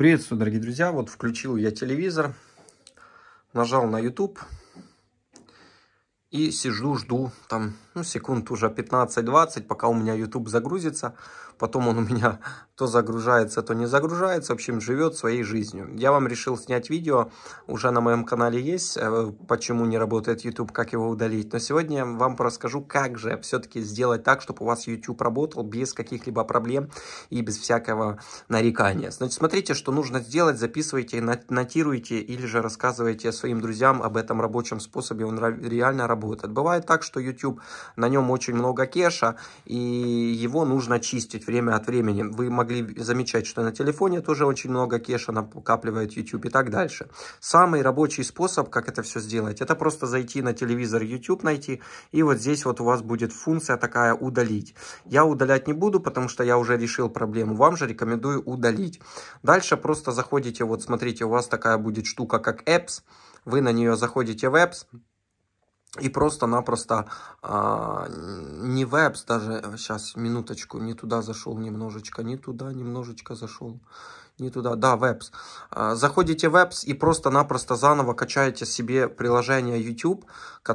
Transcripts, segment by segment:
Приветствую, дорогие друзья. Вот включил я телевизор, нажал на YouTube. И сижу, жду там ну, секунд уже 15-20, пока у меня YouTube загрузится. Потом он у меня то загружается, то не загружается. В общем, живет своей жизнью. Я вам решил снять видео. Уже на моем канале есть, э, почему не работает YouTube, как его удалить. Но сегодня я вам расскажу, как же все-таки сделать так, чтобы у вас YouTube работал без каких-либо проблем и без всякого нарекания. Значит, смотрите, что нужно сделать. Записывайте, нотируйте или же рассказывайте своим друзьям об этом рабочем способе. Он реально работает будет. А бывает так, что YouTube, на нем очень много кэша, и его нужно чистить время от времени. Вы могли замечать, что на телефоне тоже очень много кэша накапливает YouTube и так дальше. Самый рабочий способ, как это все сделать, это просто зайти на телевизор YouTube найти, и вот здесь вот у вас будет функция такая «удалить». Я удалять не буду, потому что я уже решил проблему. Вам же рекомендую удалить. Дальше просто заходите, вот смотрите, у вас такая будет штука, как Apps. Вы на нее заходите в Apps, и просто-напросто а, не вебс, даже сейчас э, минуточку, не туда зашел немножечко, не туда немножечко зашел, не туда, да, вебс. А, заходите в вебс и просто-напросто заново качаете себе приложение YouTube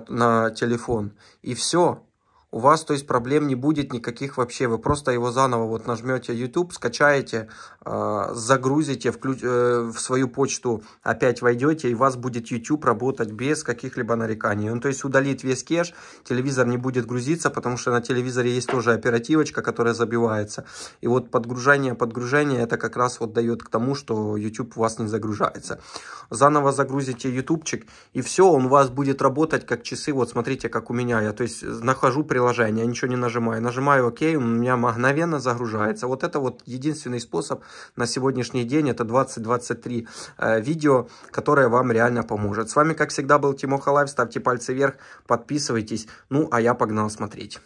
на телефон, и все, у вас, то есть, проблем не будет никаких вообще. Вы просто его заново вот нажмете YouTube, скачаете, э, загрузите вклю... э, в свою почту, опять войдете, и у вас будет YouTube работать без каких-либо нареканий. Он, ну, то есть, удалит весь кеш, телевизор не будет грузиться, потому что на телевизоре есть тоже оперативочка, которая забивается. И вот подгружение, подгружение, это как раз вот дает к тому, что YouTube у вас не загружается. Заново загрузите YouTubeчик, и все, он у вас будет работать как часы. Вот смотрите, как у меня. Я, то есть, нахожу приложение, ничего не нажимаю. Нажимаю ОК, у меня мгновенно загружается. Вот это вот единственный способ на сегодняшний день. Это 20-23 э, видео, которое вам реально поможет. С вами, как всегда, был Тимоха Лайв. Ставьте пальцы вверх, подписывайтесь. Ну, а я погнал смотреть.